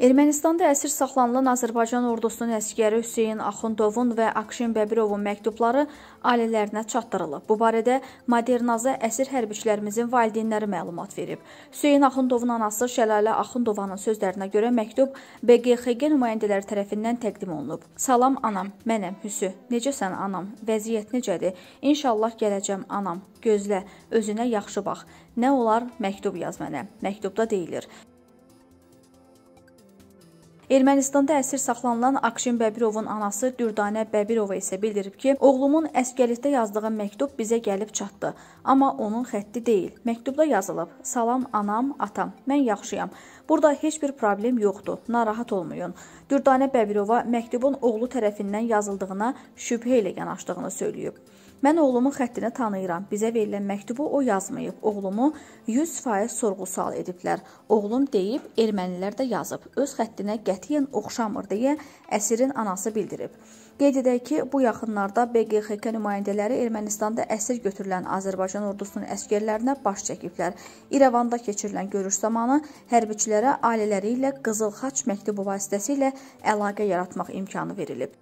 Ermənistanda əsir saxlanılan Azərbaycan ordusunun əsgəri Hüseyn Axundovun və Akşin Bəbirovun məktubları ailələrinə çatdırılıb. Bu barədə Modernaza əsir hərbiçilərimizin valideynləri məlumat verib. Hüseyn Axundovun anası Şəlalə Axundovanın sözlərinə görə məktub BGXG nümayəndələri tərəfindən təqdim olunub. Salam anam, mənəm Hüsü. Necəsən anam? Vəziyyət necədir? İnşallah gələcəm anam. Gözlə, özünə yaxşı bax. Nə olar məktub yaz mənə. Məktubda deyilir: Ermənistanda əsir saxlanılan Akşin Bəbirovun anası Dürdanə Bəbirova isə bildirib ki, oğlumun əsgərlikdə yazdığı məktub bizə gəlib çatdı, amma onun xətti deyil. Məktubda yazılıb: "Salam anam, atam. Mən yaxşıyam. Burada heç bir problem yoxdur. Narahat olmayın." Dürdanə Bəbirova məktubun oğlu tərəfindən yazıldığına şübhə ilə yanaşdığını söyləyib. Mən oğlumun xəttini tanıyıram. Bizə verilən məktubu o yazmayıb. Oğlumu 100% sorğu-sual ediblər. Oğlum deyib, ermənilər də yazıb. Öz xəttinə qətiyyən oxşamır deyə əsirin anası bildirib. Qeyd edək ki, bu yaxınlarda BGXK nümayəndələri Ermənistanda əsir götürülən Azərbaycan ordusunun əsgərlərinə baş çəkiblər. İrəvanda keçirilən görüş zamanı hərbiçilərə ailələri ilə Qızıl Xaç məktubu vasitəsilə əlaqə yaratmaq imkanı verilib.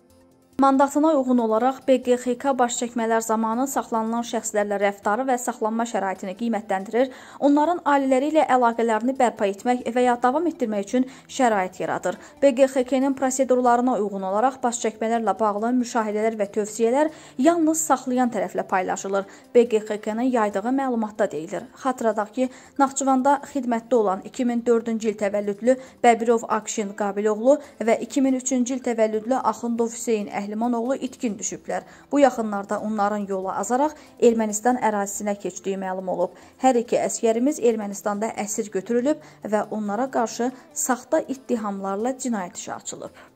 Mandatına uyğun olaraq BQXK baş çəkmələr zamanı saxlanılan şəxslərlə rəftarı və saxlanma şəraitini qiymətləndirir, onların ailələri ilə əlaqələrini bərpa etmək və ya davam etdirmək üçün şərait yaradır. BQXK-nin prosedurlarına uyğun olaraq baş çəkmələrlə bağlı müşahidələr və tövsiyələr yalnız saxlayan tərəflə paylaşılır. BQXK-nın yaydığı məlumatda deyilir. Xatırladaq ki, Naxçıvanda xidmətdə olan 2004-cü il təvəllüdlü Bəbirov Akşin Qabiloğlu və 2003-cü il təvəllüdlü Axundov Hüseyn Əhl Pəhlimanoğlu itkin düşüblər. Bu yaxınlarda onların yolu azaraq Ermənistan ərazisinə keçdiyi məlum olub. Hər iki əsgərimiz Ermənistanda əsir götürülüb və onlara qarşı saxta ittihamlarla cinayət işi açılıb.